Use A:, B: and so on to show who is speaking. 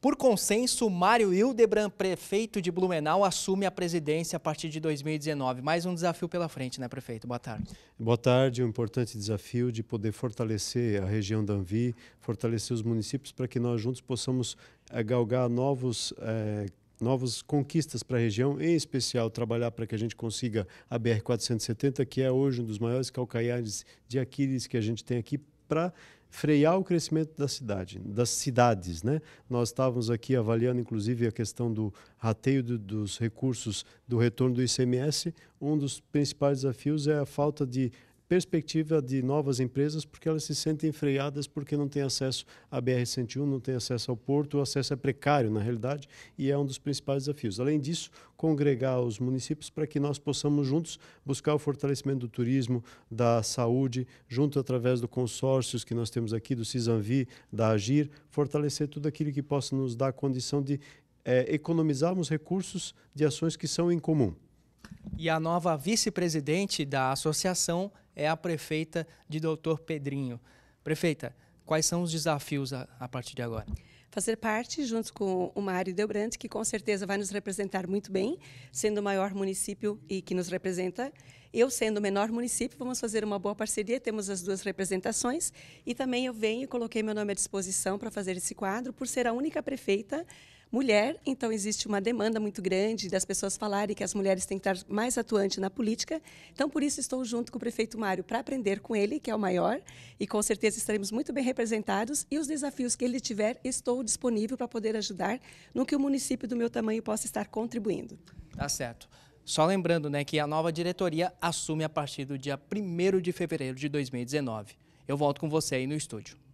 A: Por consenso, Mário Hildebrand, prefeito de Blumenau, assume a presidência a partir de 2019. Mais um desafio pela frente, né, prefeito? Boa tarde.
B: Boa tarde. Um importante desafio de poder fortalecer a região da Anvi, fortalecer os municípios para que nós juntos possamos eh, galgar novos. É, novas conquistas para a região, em especial trabalhar para que a gente consiga a BR-470, que é hoje um dos maiores calcaiares de Aquiles que a gente tem aqui para frear o crescimento da cidade, das cidades, né? Nós estávamos aqui avaliando, inclusive, a questão do rateio do, dos recursos do retorno do ICMS. Um dos principais desafios é a falta de perspectiva de novas empresas, porque elas se sentem freadas porque não têm acesso à BR-101, não têm acesso ao porto, o acesso é precário, na realidade, e é um dos principais desafios. Além disso, congregar os municípios para que nós possamos juntos buscar o fortalecimento do turismo, da saúde, junto através do consórcios que nós temos aqui, do CISANVI, da AGIR, fortalecer tudo aquilo que possa nos dar a condição de é, economizarmos recursos de ações que são em comum.
A: E a nova vice-presidente da associação é a prefeita de Doutor Pedrinho. Prefeita, quais são os desafios a, a partir de agora?
C: fazer parte, junto com o Mário Delbrante, que com certeza vai nos representar muito bem, sendo o maior município e que nos representa. Eu, sendo o menor município, vamos fazer uma boa parceria, temos as duas representações. E também eu venho e coloquei meu nome à disposição para fazer esse quadro, por ser a única prefeita mulher, então existe uma demanda muito grande das pessoas falarem que as mulheres têm que estar mais atuantes na política. Então, por isso, estou junto com o prefeito Mário para aprender com ele, que é o maior, e com certeza estaremos muito bem representados. E os desafios que ele tiver, estou estou disponível para poder ajudar no que o município do meu tamanho possa estar contribuindo.
A: Tá certo. Só lembrando né, que a nova diretoria assume a partir do dia 1 de fevereiro de 2019. Eu volto com você aí no estúdio.